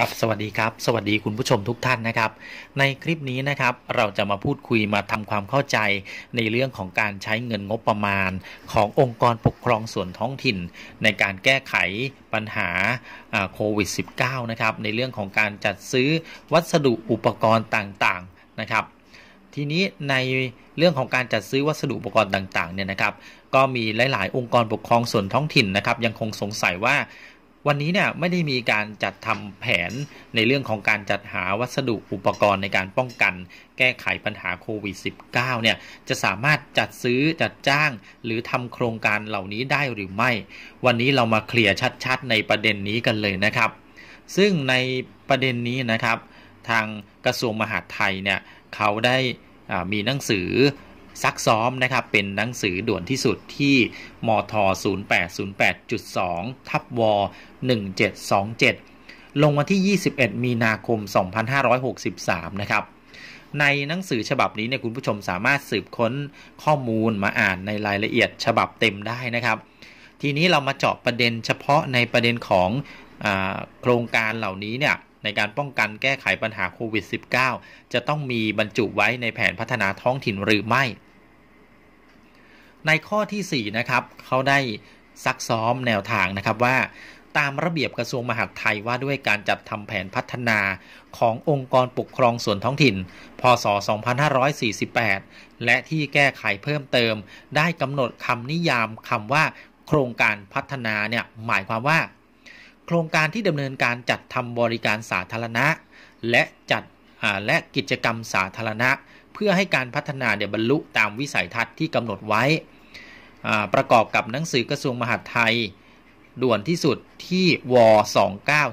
ครับ สวัสดีครับสวัสดีคุณผู้ชมทุกท่านนะครับ ในคลิปนี้นะครับ เราจะมาพูดคุยมาทำความเข้าใจในเรื่องของการใช้เงินงบประมาณ ขององค์กรปกครองส่วนท้องถิ่น ในการแก้ไขปัญหาโควิด -19 นะครับในเรื่องของการจัดซื้อวัสดุอุปกรณ์ต่างๆนะครับ ทีนี้ในเรื่องของการจัดซื้อวัสดุอุปกรณ์ต่างๆเนี่ยนะครับ ก็มีหลายๆองค์กรปกครองส่วนท้องถิ่นนะครับ ยังคงสงสัยว่าวันนี้เนี่ยไม่ได้มีการจัดทำแผนในเรื่องของการจัดหาวัสดุอุปกรณ์ในการป้องกันแก้ไขปัญหาโควิด -19 เนี่ยจะสามารถจัดซื้อจัดจ้าง หรือทำโครงการเหล่านี้ได้หรือไม่ วันนี้เรามาเคลียร์ชัดๆในประเด็นนี้กันเลยนะครับ ซึ่งในประเด็นนี้นะครับ ทางกระทรวงมหาดไทยเนี่ยเขาได้มีหนังสือซักซ้อมนะครับเป็นหนังสือด่วนที่สุดที่มท0808.2ทับว1727 ลงวันที่ 21 มีนาคม 2563 นะครับ ในหนังสือฉบับนี้เนี่ยคุณผู้ชมสามารถสืบค้นข้อมูลมาอ่านในรายละเอียดฉบับเต็มได้นะครับ ทีนี้เรามาเจาะประเด็นเฉพาะในประเด็นของอโครงการเหล่านี้เนี่ยในการป้องกันแก้ไขปัญหาโควิด -19 จะต้องมีบรรจุไว้ในแผนพัฒนาท้องถิ่นหรือไม่ในข้อที่4นะครับเขาได้ซักซ้อมแนวทางนะครับว่า ตามระเบียบกระทรวงมหาดไทยว่าด้วยการจัดทำแผนพัฒนาขององค์กรปกครองส่วนท้องถิ่น พศ 2548 และที่แก้ไขเพิ่มเติม ได้กำหนดคำนิยามคำว่า โครงการพัฒนาเนี่ยหมายความว่า โครงการที่ดำเนินการจัดทำบริการสาธารณะ และจัดและกิจกรรมสาธารณะเพื่อให้การพัฒนาเนี่ยบรรลุตามวิสัยทัศน์ที่กำหนดไว้ ประกอบกับหนังสือกระทรวงมหาดไทย ด่วนที่สุดที่ว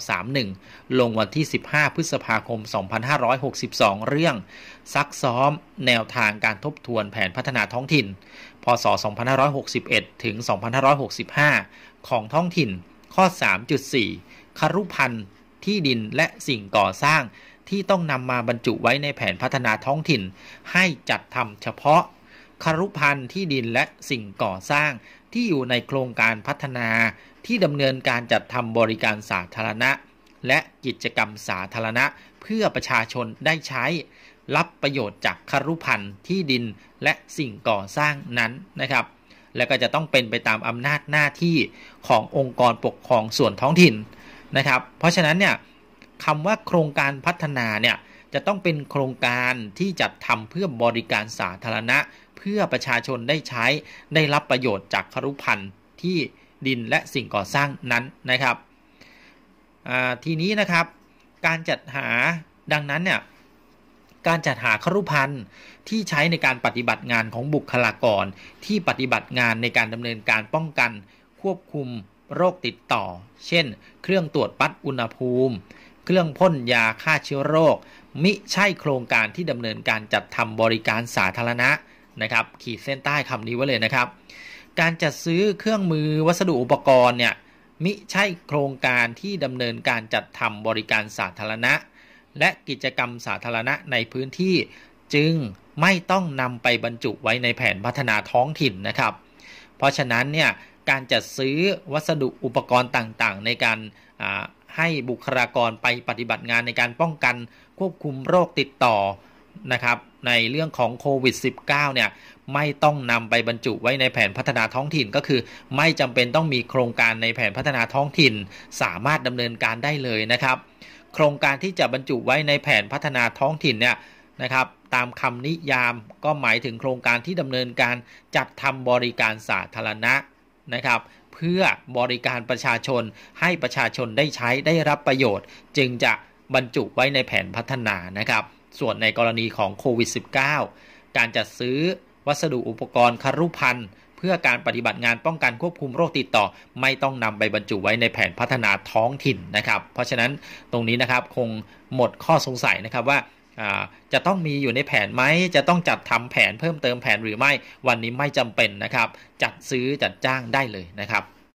2931ลงวันที่ 15 พฤษภาคม 2562 เรื่อง ซักซ้อมแนวทางการทบทวนแผนพัฒนาท้องถิ่นพศ2561 ถึง 2565 ของท้องถิ่นข้อ 3.4คารุพันธ์ที่ดินและสิ่งก่อสร้างที่ต้องนำมาบรรจุไว้ในแผนพัฒนาท้องถิ่น ให้จัดทำเฉพาะคารุพันธ์ที่ดินและสิ่งก่อสร้าง ที่อยู่ในโครงการพัฒนาที่ดำเนินการจัดทำบริการสาธารณะ และกิจกรรมสาธารณะ เพื่อประชาชนได้ใช้ รับประโยชน์จากคารุพันธ์ที่ดินและสิ่งก่อสร้างนั้นนะครับ และก็จะต้องเป็นไปตามอำนาจหน้าที่ขององค์กรปกครองส่วนท้องถิ่นนะครับเพราะฉะนั้นเนี่ยคำว่าโครงการพัฒนาเนี่ยจะต้องเป็นโครงการที่จัดทำเพื่อบริการสาธารณะเพื่อประชาชนได้ใช้ได้รับประโยชน์จากครุพันธ์ที่ดินและสิ่งก่อสร้างนั้นนะครับทีนี้นะครับ การจัดหาดังนั้นเนี่ยการจัดหาครุพันธ์ที่ใช้ในการปฏิบัติงานของบุคลากร ที่ปฏิบัติงานในการดำเนินการป้องกันควบคุมโรคติดต่อ เช่น เครื่องตรวจวัดอุณหภูมิเครื่องพ่นยาฆ่าเชื้อโรค มิใช่โครงการที่ดำเนินการจัดทำบริการสาธารณะนะครับ ขีดเส้นใต้คำนี้ไว้เลยนะครับ การจัดซื้อเครื่องมือวัสดุอุปกรณ์เนี่ยมิใช่โครงการที่ดำเนินการจัดทำบริการสาธารณะ และกิจกรรมสาธารณะในพื้นที่จึงไม่ต้องนำไปบรรจุไว้ในแผนพัฒนาท้องถิ่นนะครับ เพราะฉะนั้นเนี่ยการจัดซื้อวัสดุอุปกรณ์ต่าง ๆ ในการให้บุคลากรไปปฏิบัติงานในการป้องกันควบคุมโรคติดต่อนะครับในเรื่องของโควิด -19 เนี่ยไม่ต้องนำไปบรรจุไว้ในแผนพัฒนาท้องถิ่นก็คือ ไม่จำเป็นต้องมีโครงการในแผนพัฒนาท้องถิ่น สามารถดำเนินการได้เลยนะครับ โครงการที่จะบรรจุไว้ในแผนพัฒนาท้องถิ่นเนี่ยนะครับ ตามคำนิยามก็หมายถึงโครงการที่ดำเนินการจัดทำบริการสาธารณะนะครับเพื่อบริการประชาชนให้ประชาชนได้ใช้ได้รับประโยชน์ จึงจะบรรจุไว้ในแผนพัฒนานะครับส่วนในกรณีของโควิด -19 การจัดซื้อวัสดุอุปกรณ์คารุพันธ์เพื่อการปฏิบัติงานป้องกันควบคุมโรคติดต่อไม่ต้องนำไปบรรจุไว้ในแผนพัฒนาท้องถิ่นนะครับ เพราะฉะนั้นตรงนี้นะครับคงหมดข้อสงสัยนะครับว่าจะต้องมีอยู่ในแผนไหม จะต้องจัดทำแผนเพิ่มเติมแผนหรือไม่ วันนี้ไม่จำเป็นนะครับ จัดซื้อจัดจ้างได้เลยนะครับ